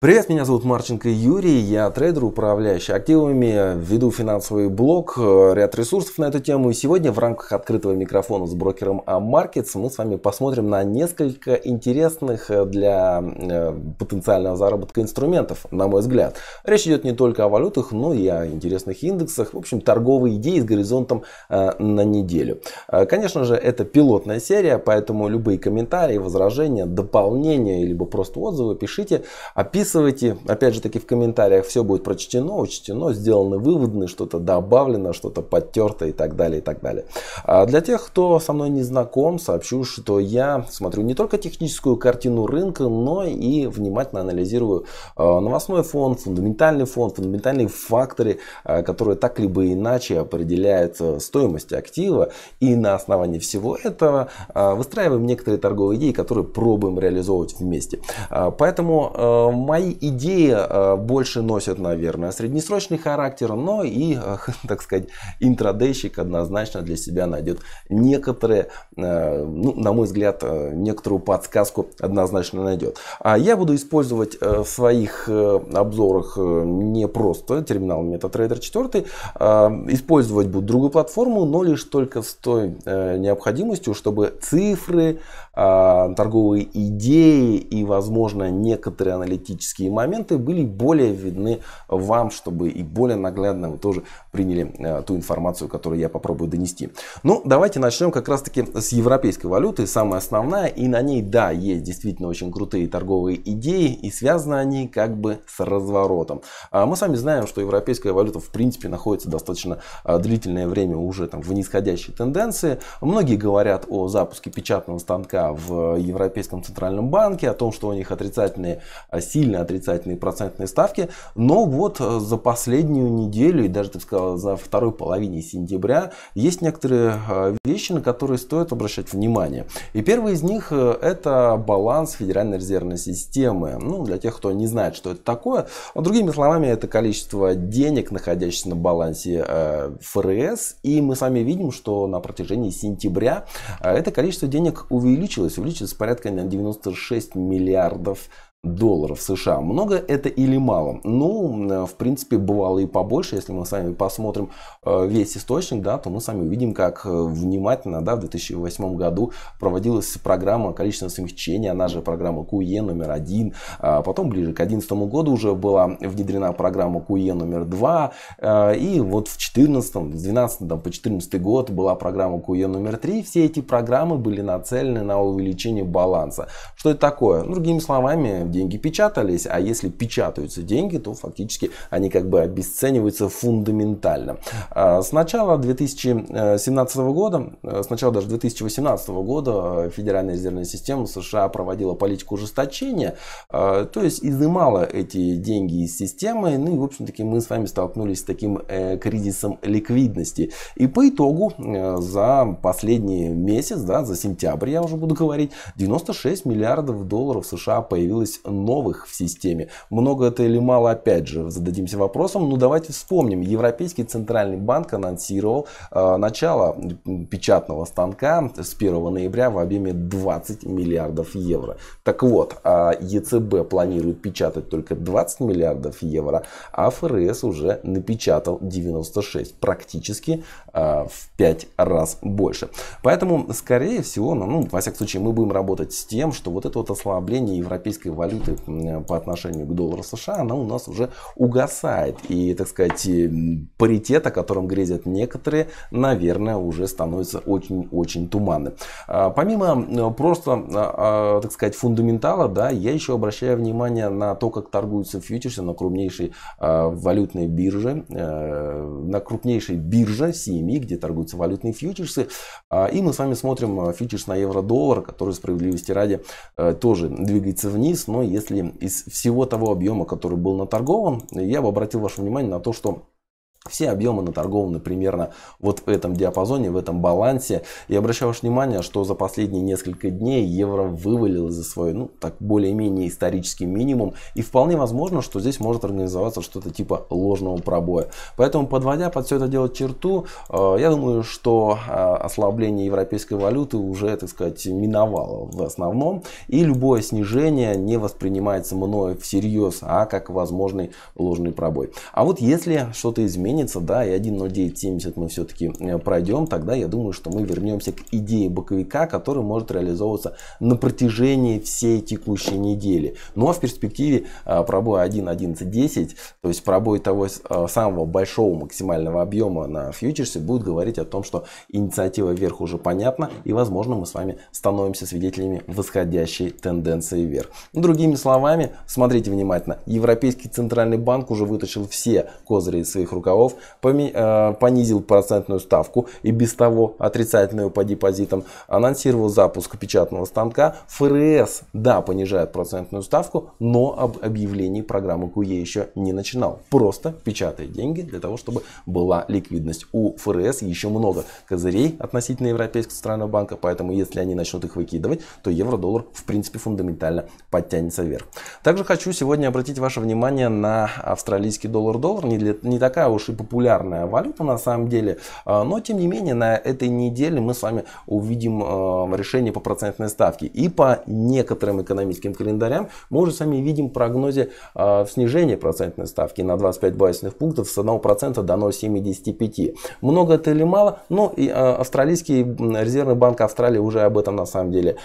Привет, меня зовут Марченко Юрий, я трейдер, управляющий активами, веду финансовый блог, э, ряд ресурсов на эту тему. И сегодня в рамках открытого микрофона с брокером Markets мы с вами посмотрим на несколько интересных э, для э, потенциального заработка инструментов, на мой взгляд. Речь идет не только о валютах, но и о интересных индексах, в общем, торговые идеи с горизонтом на неделю. Конечно же, это пилотная серия, поэтому любые комментарии, возражения, дополнения, либо просто отзывы пишите, описывайте Записывайте, опять же таки в комментариях все будет прочтено, учтено, сделаны выводы, что-то добавлено, что-то подтерто и так далее, и так далее. А для тех, кто со мной не знаком, сообщу, что я смотрю не только техническую картину рынка, но и внимательно анализирую а, новостной фон, фундаментальный фон, фундаментальные факторы, а, которые так либо иначе определяют э, стоимость актива. И на основании всего этого а, выстраиваем некоторые торговые идеи, которые пробуем реализовывать вместе. Поэтому моя мои идеи э, больше носят, наверное, среднесрочный характер, но и, э, так сказать, интрадейщик однозначно для себя найдет некоторые, э, ну, на мой взгляд, некоторую подсказку однозначно найдет. А я буду использовать в своих обзорах не просто терминал MetaTrader 4, а использовать буду другую платформу, но лишь только с той необходимостью, чтобы цифры, а, торговые идеи и, возможно, некоторые аналитические политические моменты были более видны вам, чтобы и более наглядно вы тоже приняли э, ту информацию, которую я попробую донести. Ну, давайте начнем как раз таки с европейской валюты, самая основная, и на ней, да, есть действительно очень крутые торговые идеи, и связаны они как бы с разворотом. А мы сами знаем, что европейская валюта в принципе находится достаточно э, длительное время уже там в нисходящей тенденции. Многие говорят о запуске печатного станка в э, Европейском центральном банке, о том, что у них отрицательные, сильно отрицательные процентные ставки. Но вот э, за последнюю неделю и даже, ты сказал, за второй половине сентября есть некоторые э, вещи, на которые стоит обращать внимание. И первый из них э, это баланс Федеральной резервной системы. Ну, для тех, кто не знает, что это такое. Но, другими словами, это количество денег, находящихся на балансе ФРС. И мы с вами видим, что на протяжении сентября это количество денег увеличилось. Увеличилось порядка на 96 миллиардов долларов долларов США. Много это или мало? Ну, э, в принципе, бывало и побольше. Если мы с вами посмотрим э, весь источник, да, то мы с вами увидим, как э, внимательно да, в 2008 году проводилась программа количественного смягчения, она же программа QE номер один. А потом ближе к 2011 году уже была внедрена программа QE номер два. И вот в 2014, с 2012 по 2014 год была программа QE номер три. Все эти программы были нацелены на увеличение баланса. Что это такое? Ну, другими словами, деньги печатались, а если печатаются деньги, то фактически они как бы обесцениваются фундаментально. А, с начала 2017 года, э, с начала даже 2018 года э, Федеральная резервная система США проводила политику ужесточения, э, то есть изымала эти деньги из системы, ну и в общем-таки мы с вами столкнулись с таким кризисом ликвидности. И по итогу за последний месяц, да, за сентябрь я уже буду говорить, 96 миллиардов долларов США появилось быть новых в системе. Много это или мало, опять же, зададимся вопросом. Но ну, давайте вспомним. Европейский Центральный банк анонсировал э, начало печатного станка с 1 ноября в объеме 20 миллиардов евро. Так вот, а, э, ЕЦБ планирует печатать только 20 миллиардов евро, а ФРС уже напечатал 96, практически э, в 5 раз больше. Поэтому, скорее всего, ну, ну, во всяком случае, мы будем работать с тем, что вот это вот ослабление европейской валюты валюты по отношению к доллару США, она у нас уже угасает. И, так сказать, паритет, о котором грезят некоторые, наверное, уже становится очень-очень туманным. А, помимо э, просто, а, а, так сказать, фундаментала, да, я еще обращаю внимание на то, как торгуются фьючерсы на крупнейшей валютной бирже, э, на крупнейшей бирже CME, где торгуются валютные фьючерсы. И мы с вами смотрим э, фьючерс на евро-доллар, который, справедливости ради, тоже двигается вниз, но но если из всего того объема, который был наторгован, я бы обратил ваше внимание на то, что все объемы наторгованы примерно вот в этом диапазоне, в этом балансе. И обращаю ваше внимание, что за последние несколько дней евро вывалило за свой, ну, так более-менее исторический минимум. И вполне возможно, что здесь может организоваться что-то типа ложного пробоя. Поэтому, подводя под все это дело черту, э, я думаю, что э, ослабление европейской валюты уже, так сказать, миновало в основном. И любое снижение не воспринимается мною всерьез, а как возможный ложный пробой. А вот если что-то изменится, изменится, да, и 1.0970 мы все-таки э, пройдем, тогда я думаю, что мы вернемся к идее боковика, который может реализовываться на протяжении всей текущей недели. Но ну, а в перспективе э, пробой 1.11.10, то есть пробой того э, самого большого максимального объема на фьючерсе, будет говорить о том, что инициатива вверх уже понятна, и возможно мы с вами становимся свидетелями восходящей тенденции вверх. Другими словами, смотрите внимательно, Европейский Центральный Банк уже вытащил все козыри из своих рукавов, долларов, э, понизил процентную ставку и без того отрицательную по депозитам, анонсировал запуск печатного станка. ФРС, да, понижает процентную ставку, но об объявлении программы QE еще не начинал. Просто печатает деньги для того, чтобы была ликвидность. У ФРС еще много козырей относительно Европейского центрального банка, поэтому если они начнут их выкидывать, то евро-доллар в принципе фундаментально подтянется вверх. Также хочу сегодня обратить ваше внимание на австралийский доллар-доллар. Не, для, не такая уж очень популярная валюта на самом деле. А, но тем не менее на этой неделе мы с вами увидим а, решение по процентной ставке. И по некоторым экономическим календарям мы уже с вами видим в прогнозе а, снижение процентной ставки на 25 базисных пунктов с 1% до 0,75. Много это или мало? Но ну, и австралийский резервный банк Австралии уже об этом на самом деле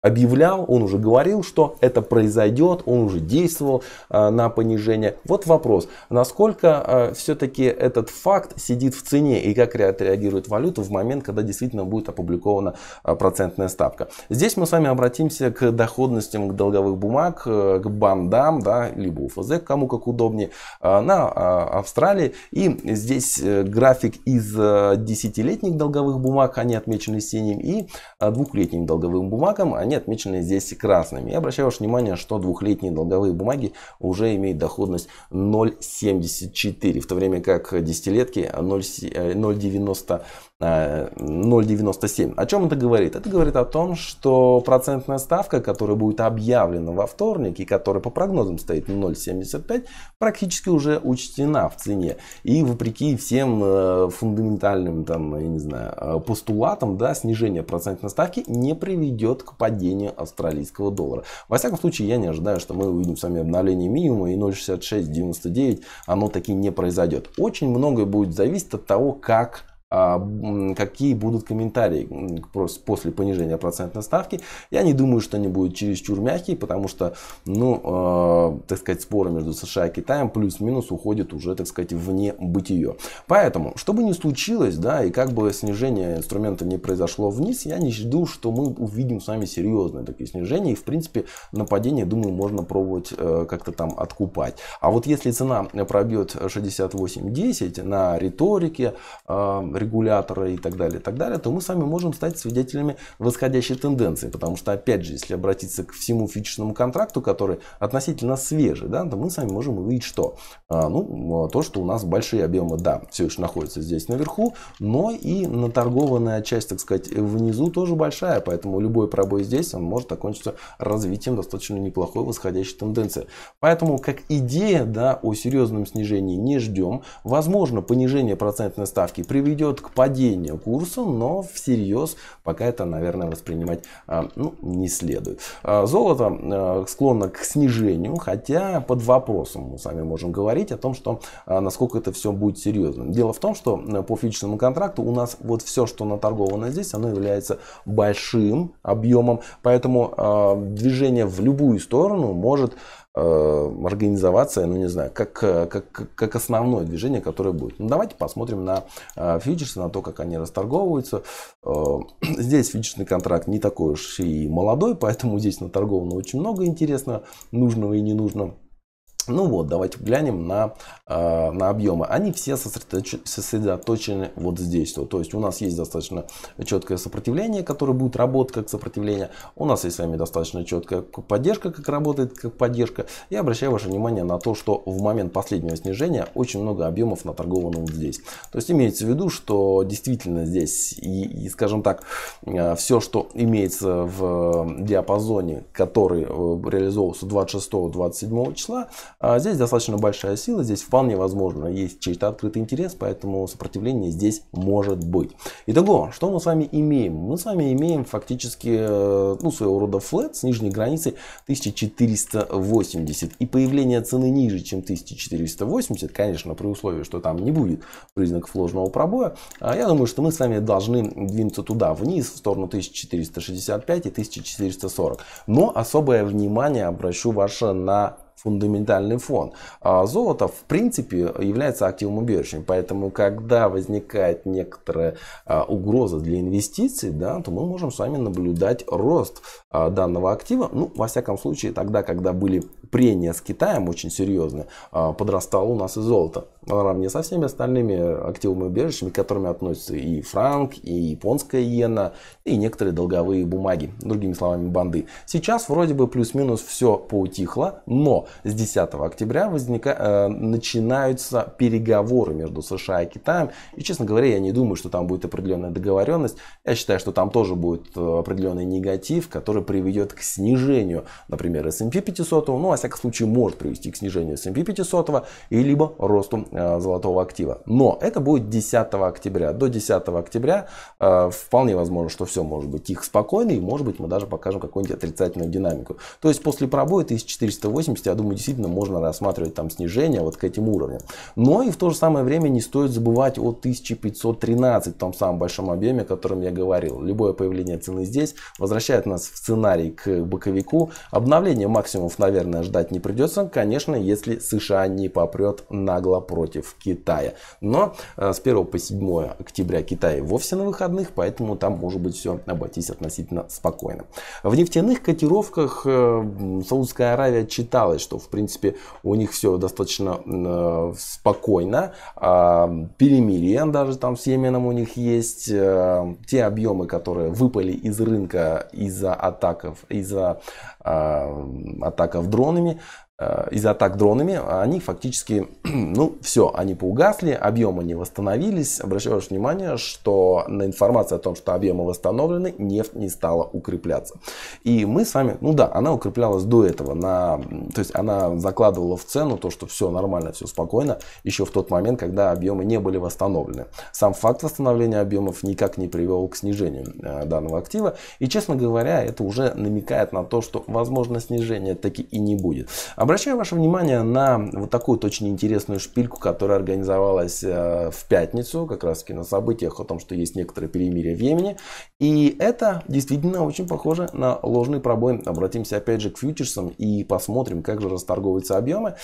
объявлял, он уже говорил, что это произойдет, он уже действовал э, на понижение. Вот вопрос, насколько э, все-таки этот факт сидит в цене и как реагирует валюта в момент, когда действительно будет опубликована э, процентная ставка. Здесь мы с вами обратимся к доходностям к долговых бумаг, э, к бандам, да, либо УФЗ, кому как удобнее, э, на э, Австралии. И здесь график из десятилетних долговых бумаг, они отмечены синим, и двухлетним долговым бумагам, они они отмечены здесь и красными. Я обращаю ваше внимание, что двухлетние долговые бумаги уже имеют доходность 0,74, в то время как десятилетки 0,90 0,97. О чем это говорит? Это говорит о том, что процентная ставка, которая будет объявлена во вторник и которая по прогнозам стоит на 0,75, практически уже учтена в цене. И вопреки всем э, фундаментальным там, я не знаю, э, постулатам, да, снижение процентной ставки не приведет к падению австралийского доллара. Во всяком случае, я не ожидаю, что мы увидим с вами обновление минимума и 0,6699. оно таки не произойдет. Очень многое будет зависеть от того, как а, какие будут комментарии после понижения процентной ставки. Я не думаю, что они будут чересчур мягкие, потому что, ну, э, так сказать, споры между США и Китаем плюс-минус уходят уже, так сказать, вне бытие. Поэтому, что бы ни случилось, да, и как бы снижение инструмента не произошло вниз, я не жду, что мы увидим с вами серьезные такие снижения. И, в принципе, нападение, думаю, можно пробовать э, как-то там откупать. А вот если цена пробьет 68.10 на риторике, э, регулятора и так далее, и так далее, то мы сами можем стать свидетелями восходящей тенденции. Потому что, опять же, если обратиться к всему фьючерсному контракту, который относительно свежий, да, то мы сами можем увидеть что? А, ну, а, то, что у нас большие объемы, да, все еще находятся здесь наверху, но и наторгованная часть, так сказать, внизу тоже большая, поэтому любой пробой здесь, он может окончиться развитием достаточно неплохой восходящей тенденции. Поэтому, как идея, да, о серьезном снижении не ждем. Возможно, понижение процентной ставки приведет ведет к падению курса, но всерьез пока это, наверное, воспринимать а, ну, не следует. А, золото а, склонно к снижению, хотя под вопросом мы сами можем говорить о том, что насколько это все будет серьезным. Дело в том, что по фьючерсному контракту у нас вот все, что наторговано здесь, оно является большим объемом, поэтому движение в любую сторону может организоваться, э, ну не знаю, как, э, как, как основное движение, которое будет. Ну, давайте посмотрим на э, фьючерсы, на то, как они расторговываются. Здесь фьючерсный контракт не такой уж и молодой, поэтому здесь наторговано очень много интересного, нужного и ненужного. Ну вот, давайте глянем на, а, на объемы. Они все сосредоточены вот здесь. Вот. То есть у нас есть достаточно четкое сопротивление, которое будет работать как сопротивление. У нас есть с вами достаточно четкая поддержка, как работает как поддержка. И обращаю ваше внимание на то, что в момент последнего снижения очень много объемов наторговано вот здесь. То есть имеется в виду, что действительно здесь и, и скажем так, а, все, что имеется в э, диапазоне, который э, реализовывался 26-27 числа, а здесь достаточно большая сила, здесь вполне возможно есть чей-то открытый интерес, поэтому сопротивление здесь может быть. Итого, что мы с вами имеем? Мы с вами имеем фактически э, ну, своего рода флет с нижней границей 1480. И появление цены ниже, чем 1480, конечно, при условии, что там не будет признаков ложного пробоя, а я думаю, что мы с вами должны двинуться туда, вниз, в сторону 1465 и 1440. Но особое внимание обращу ваше на фундаментальный фон. А золото, в принципе, является активом убежищем, поэтому, когда возникает некоторая а, угроза для инвестиций, да, то мы можем с вами наблюдать рост а, данного актива, ну, во всяком случае, тогда, когда были прения с Китаем очень серьезное, а, подрастало у нас и золото. Наравне со всеми остальными активами убежищами, к которым относятся и франк, и японская иена, и некоторые долговые бумаги, другими словами, банды. Сейчас вроде бы плюс-минус все поутихло, но с 10 октября возника... Э, начинаются переговоры между США и Китаем. И, честно говоря, я не думаю, что там будет определенная договоренность. Я считаю, что там тоже будет э, определенный негатив, который приведет к снижению, например, S&P 500, ну а всяком случае может привести к снижению S&P 500 и либо росту э, золотого актива. Но это будет 10 октября. До 10 октября э, вполне возможно, что все может быть их спокойно и может быть мы даже покажем какую-нибудь отрицательную динамику. То есть после пробоя 1480, я думаю, действительно можно рассматривать там снижение вот к этим уровням. Но и в то же самое время не стоит забывать о 1513, том самом большом объеме, о котором я говорил. Любое появление цены здесь возвращает нас в сценарий к боковику. Обновление максимумов, наверное, ждать не придется, конечно, если США не попрет нагло против Китая. Но э, с 1 по 7 октября Китай вовсе на выходных, поэтому там может быть все обойтись относительно спокойно. В нефтяных котировках э, Саудская Аравия читалась, что в принципе у них все достаточно э, спокойно. А, Перемирие даже там с Йеменом у них есть. Те объемы, которые выпали из рынка из-за атаков, из-за а, атаков дронов учеными, Э, из атак дронами, они фактически, ну, все, они поугасли, объемы не восстановились. Обращаю ваше внимание, что на информация о том, что объемы восстановлены, нефть не стала укрепляться. И мы с вами, ну да, она укреплялась до этого, на, то есть она закладывала в цену то, что все нормально, все спокойно, еще в тот момент, когда объемы не были восстановлены. Сам факт восстановления объемов никак не привел к снижению э, данного актива. И, честно говоря, это уже намекает на то, что, возможно, снижения таки и не будет. А Обращаю ваше внимание на вот такую очень интересную шпильку, которая организовалась э, в пятницу, как раз таки на событиях о том, что есть некоторое перемирие в Йемене. И это действительно очень похоже на ложный пробой. Обратимся опять же к фьючерсам и посмотрим, как же расторговываются объемы.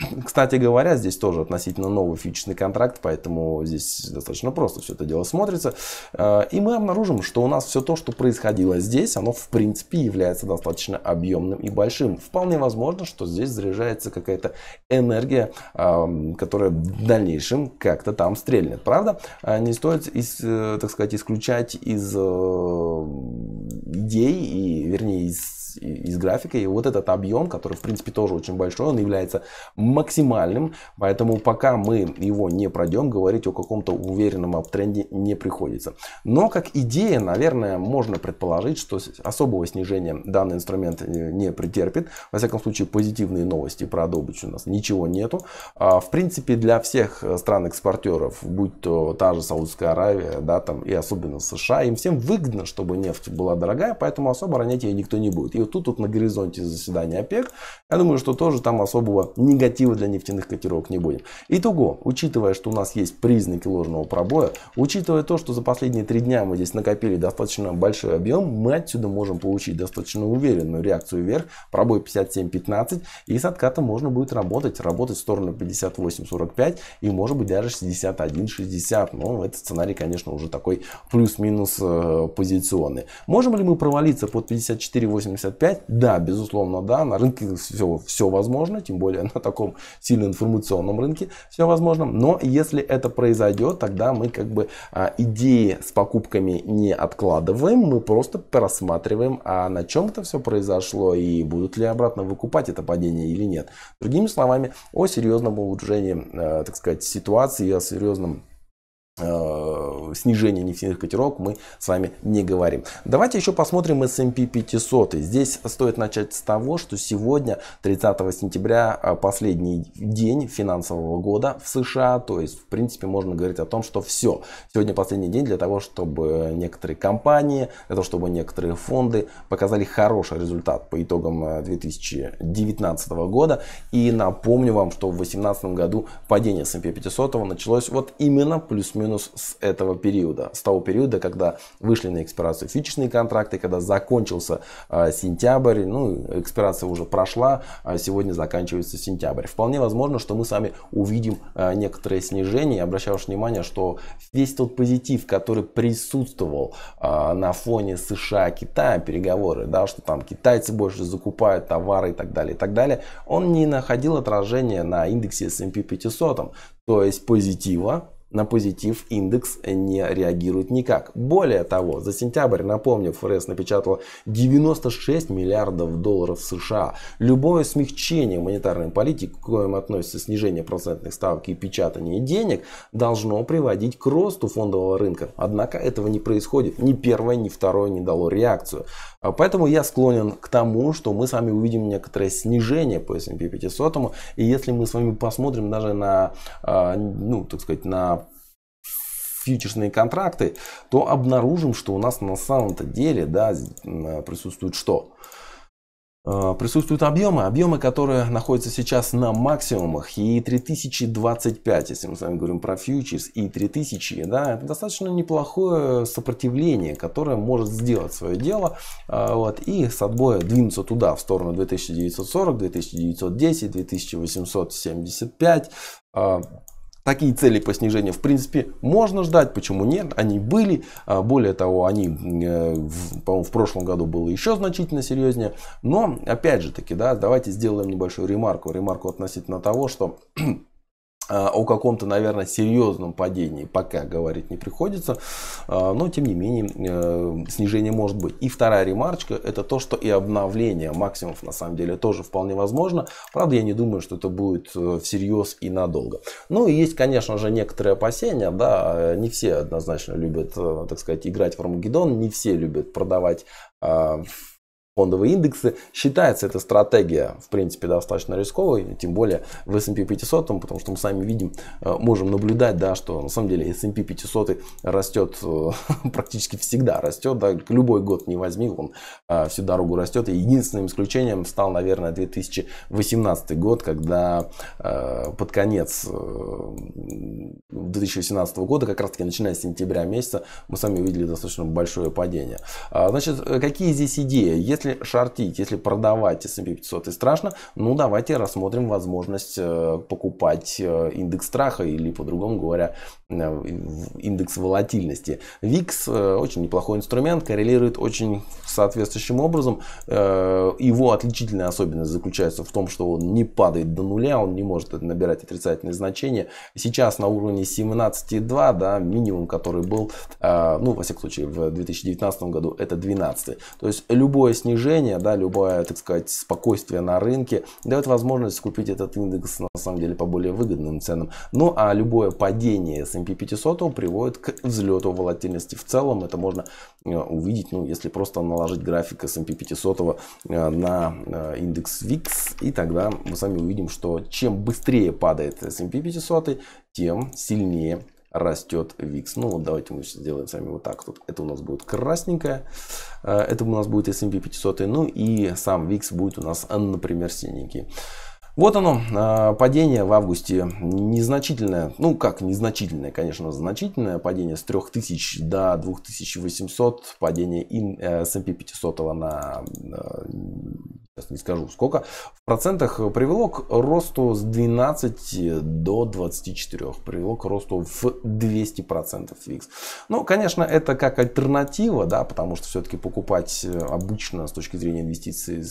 Кстати говоря, здесь тоже относительно новый фьючерсный контракт, поэтому здесь достаточно просто все это дело смотрится. Э, и мы обнаружим, что у нас все то, что происходило здесь, оно в принципе является достаточно объемным и большим. Вполне возможно, что здесь заряжается какая-то энергия, которая в дальнейшем как-то там стрельнет. Правда, э, не стоит, э, так сказать, исключать из идей, и, вернее, из из, из графика. И вот этот объем, который, в принципе, тоже очень большой, он является максимальным. Поэтому пока мы его не пройдем, говорить о каком-то уверенном аптренде не приходится. Но как идея, наверное, можно предположить, что особого снижения данный инструмент э, не претерпит. Во всяком случае, позитивные новости про добычу у нас ничего нету. А, в принципе, для всех э, стран-экспортеров, будь то та же Саудовская Аравия, да, там, и особенно США, им всем выгодно, чтобы нефть была дорогая, поэтому особо ронять ее никто не будет. И вот тут вот на горизонте заседания ОПЕК, я думаю, что тоже там особого негатива для нефтяных котировок не будет. Итого, учитывая, что у нас есть признаки ложного пробоя, учитывая то, что за последние три дня мы здесь накопили достаточно большой объем, мы отсюда можем получить достаточно уверенную реакцию вверх, пробой 57.15 и с отката можно будет работать, работать в сторону 58.45 и может быть даже 61.60, но ну, этот сценарий, конечно, уже такой плюс-минус э, позиционный. Можем ли мы провалиться под 54.85? 55? Да, безусловно, да. На рынке все, все возможно, тем более на таком сильно информационном рынке все возможно. Но если это произойдет, тогда мы как бы а, идеи с покупками не откладываем, мы просто просматриваем, а на чем это все произошло и будут ли обратно выкупать это падение или нет. Другими словами, о серьезном улучшении, а, так сказать, ситуации, о серьезном Э, снижения нефтяных котировок мы с вами не говорим. Давайте еще посмотрим S&P 500. Здесь стоит начать с того, что сегодня, 30 сентября, э, последний день финансового года в США. То есть, в принципе, можно говорить о том, что все. Сегодня последний день для того, чтобы некоторые компании, для того, чтобы некоторые фонды показали хороший результат по итогам 2019 э, года. И напомню вам, что в 2018 году падение S&P 500 началось вот именно плюс-минус плюс-минус с этого периода, с того периода, когда вышли на экспирацию фичечные контракты, когда закончился э, сентябрь, ну, экспирация уже прошла, а сегодня заканчивается сентябрь. Вполне возможно, что мы с вами увидим э, а, некоторое снижение. Обращаю ваше внимание, что весь тот позитив, который присутствовал э, на фоне США, Китая, переговоры, да, что там китайцы больше закупают товары и так далее, и так далее, он не находил отражения на индексе S&P 500. То есть позитива на позитив индекс не реагирует никак. Более того, за сентябрь, напомню, ФРС напечатал 96 миллиардов долларов США. Любое смягчение монетарной политики, к коим относится снижение процентных ставок и печатание денег, должно приводить к росту фондового рынка. Однако этого не происходит. Ни первое, ни второе не дало реакцию. А поэтому я склонен к тому, что мы с вами увидим некоторое снижение по S&P 500. И если мы с вами посмотрим даже на, а, ну, так сказать, на фьючерсные контракты, то обнаружим, что у нас на самом-то деле да, э, присутствует что? Э, присутствуют объемы, объемы, которые находятся сейчас на максимумах, и 3025, если мы с вами говорим про фьючерс, и 3000, да, это достаточно неплохое сопротивление, которое может сделать свое дело, э, вот, и с отбоя двинуться туда, в сторону 2940, 2910, 2875, Такие цели по снижению, в принципе, можно ждать, почему нет, они были. А, более того, они, э, по-моему, в прошлом году было еще значительно серьезнее. Но, опять же таки, да, давайте сделаем небольшую ремарку. Ремарку относительно того, что А, о каком-то, наверное, серьезном падении пока говорить не приходится, а, но тем не менее э, снижение может быть. И вторая ремарочка это то, что и обновление максимумов на самом деле тоже вполне возможно. Правда, я не думаю, что это будет э, всерьез и надолго. Ну и есть, конечно же, некоторые опасения, да, э, не все однозначно любят, так сказать, играть в Армагеддон, не все любят продавать а, фондовые индексы. Считается эта стратегия, в принципе, достаточно рисковой, тем более в S&P 500, потому что мы сами видим, э, можем наблюдать, да, что на самом деле S&P 500 растет, э, практически всегда растет, да, любой год не возьми, он а, всю дорогу растет. И единственным исключением стал, наверное, 2018 год, когда э, под конец 2018 года, как раз таки начиная с сентября месяца, мы сами увидели достаточно большое падение. А, значит, какие здесь идеи? Если если шортить, если продавать S&P 500 и страшно, ну давайте рассмотрим возможность э, покупать э, индекс страха или, по-другому говоря, Э, индекс волатильности. VIX э, очень неплохой инструмент, коррелирует очень соответствующим образом. Э, его отличительная особенность заключается в том, что он не падает до нуля, он не может набирать отрицательные значения. Сейчас на уровне 17,2, да, минимум, который был, ну, во всяком случае, в 2019 году, это 12. То есть любое снижение, да, любое, так сказать, спокойствие на рынке дает возможность купить этот индекс, на самом деле, по более выгодным ценам. Ну, а любое падение с S&P 500 приводит к взлету волатильности. В целом это можно э, увидеть, ну, если просто наложить график S&P 500 э, на э, индекс VIX, и тогда мы сами увидим, что чем быстрее падает S&P 500, тем сильнее растет VIX. Ну вот давайте мы сделаем с вами вот так. тут это у нас будет красненькое, это у нас будет S&P 500, ну и сам VIX будет у нас, например, синенький. Вот оно, а, падение в августе незначительное, ну как незначительное, конечно, значительное падение с 3000 до 2800, падение S&P 500 э, эм на, э, сейчас не скажу сколько, в процентах привело к росту с 12 до 24, привело к росту в 200% фикс. Ну, конечно, это как альтернатива, да, потому что все-таки покупать э, обычно с точки зрения инвестиций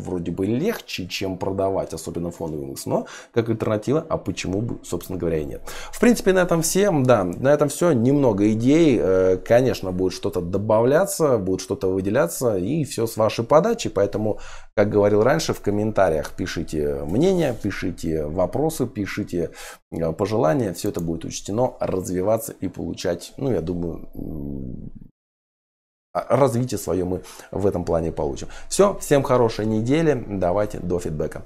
вроде бы легче, чем продавать, особенно фоновый индекс, но как альтернатива, а почему бы, собственно говоря, и нет. В принципе, на этом всем, да, на этом все, немного идей, э, конечно, будет что-то добавляться, будет что-то выделяться, и все с вашей подачи, поэтому, как говорил раньше, в комментариях пишите мнения, пишите вопросы, пишите э, пожелания, все это будет учтено, развиваться и получать, ну, я думаю, а, развитие свое мы в этом плане получим. Все, всем хорошей недели, давайте до фидбэка.